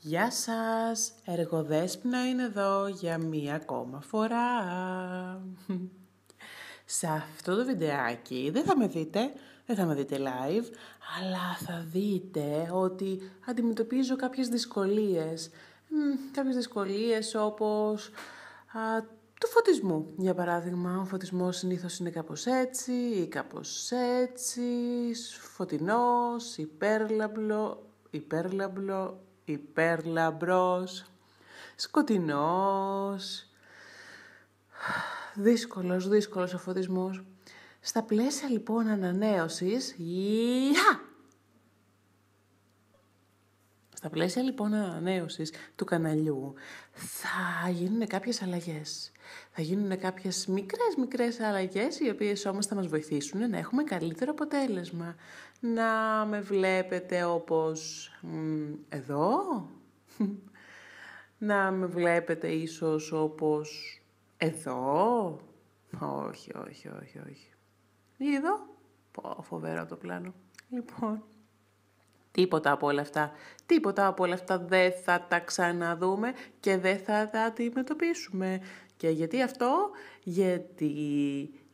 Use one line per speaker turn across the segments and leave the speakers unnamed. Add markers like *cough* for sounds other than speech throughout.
Γεια σας! να είναι εδώ για μία ακόμα φορά. Σε αυτό το βιντεάκι δεν θα με δείτε, δεν θα με δείτε live, αλλά θα δείτε ότι αντιμετωπίζω κάποιες δυσκολίες. κάποιες δυσκολίες όπως α, του φωτισμού. Για παράδειγμα, ο φωτισμός συνήθως είναι κάπως έτσι ή κάπως έτσι, φωτεινός, υπέρλαμπλο, υπέρλαμπλο, υπέρλαμπρος, σκοτεινός, δύσκολος, δύσκολος ο φωτισμός. Στα πλαίσια λοιπόν ανανέωσης, στα πλαίσια λοιπόν ανανέωσης του καναλιού θα γίνουν κάποιες αλλαγές. Θα γίνουν κάποιες μικρές μικρές αλλαγές οι οποίες όμως θα μας βοηθήσουν να έχουμε καλύτερο αποτέλεσμα. Να με βλέπετε όπως εδώ. *laughs* Να με βλέπετε ίσως όπως εδώ. Όχι, όχι, όχι, όχι. Ή εδώ. Πω, φοβερό το πλάνο. Λοιπόν. Τίποτα από όλα αυτά. Τίποτα από όλα αυτά δεν θα τα ξαναδούμε και δεν θα τα αντιμετωπίσουμε. Και γιατί αυτό, γιατί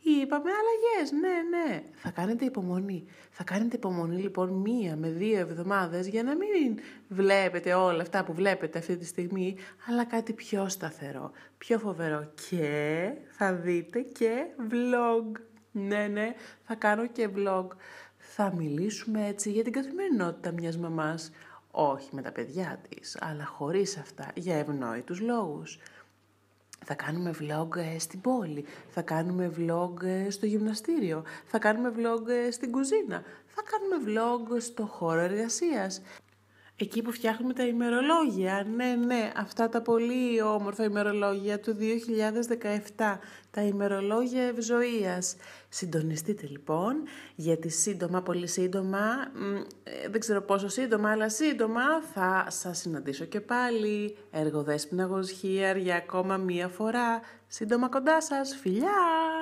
είπαμε αλλαγές, ναι, ναι. Θα κάνετε υπομονή. Θα κάνετε υπομονή λοιπόν μία με δύο εβδομάδες για να μην βλέπετε όλα αυτά που βλέπετε αυτή τη στιγμή, αλλά κάτι πιο σταθερό, πιο φοβερό. Και θα δείτε και vlog. Ναι, ναι, θα κάνω και vlog θα μιλήσουμε έτσι για την καθημερινότητα μιας μαμάς, όχι με τα παιδιά της, αλλά χωρίς αυτά, για ευνόητους λόγους. Θα κάνουμε vlog ε, στην πόλη, θα κάνουμε vlog ε, στο γυμναστήριο, θα κάνουμε vlog ε, στην κουζίνα, θα κάνουμε vlog στο χώρο εργασίας. Εκεί που φτιάχνουμε τα ημερολόγια, ναι, ναι, αυτά τα πολύ όμορφα ημερολόγια του 2017, τα ημερολόγια ευζοίας. Συντονιστείτε λοιπόν, γιατί σύντομα, πολύ σύντομα, ε, δεν ξέρω πόσο σύντομα, αλλά σύντομα θα σας συναντήσω και πάλι. Εργοδέσποινα Γοσχίαρ, για ακόμα μία φορά. Σύντομα κοντά σας, φιλιά!